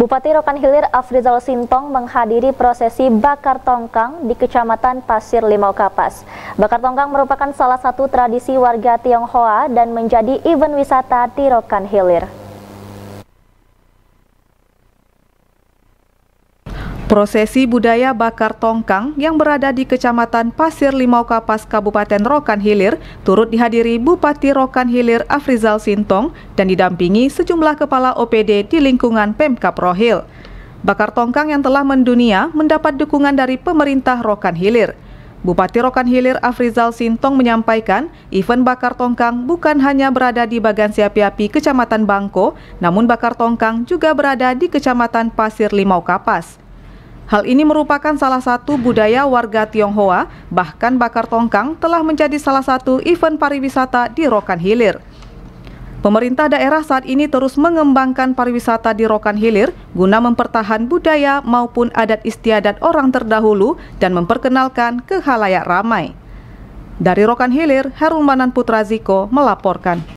Bupati Rokan Hilir Afrizal Sintong menghadiri prosesi Bakar Tongkang di Kecamatan Pasir Limau Kapas. Bakar Tongkang merupakan salah satu tradisi warga Tionghoa dan menjadi event wisata di Rokan Hilir. Prosesi budaya bakar tongkang yang berada di Kecamatan Pasir Limau Kapas Kabupaten Rokan Hilir turut dihadiri Bupati Rokan Hilir Afrizal Sintong dan didampingi sejumlah kepala OPD di lingkungan Pemkap Rohil. Bakar tongkang yang telah mendunia mendapat dukungan dari pemerintah Rokan Hilir. Bupati Rokan Hilir Afrizal Sintong menyampaikan, event bakar tongkang bukan hanya berada di bagian Siapi-Api, Kecamatan Bangko, namun bakar tongkang juga berada di Kecamatan Pasir Limau Kapas. Hal ini merupakan salah satu budaya warga Tionghoa, bahkan bakar tongkang telah menjadi salah satu event pariwisata di Rokan Hilir. Pemerintah daerah saat ini terus mengembangkan pariwisata di Rokan Hilir guna mempertahan budaya maupun adat istiadat orang terdahulu dan memperkenalkan ke halayak ramai. Dari Rokan Hilir, Herumanan Putra Ziko melaporkan.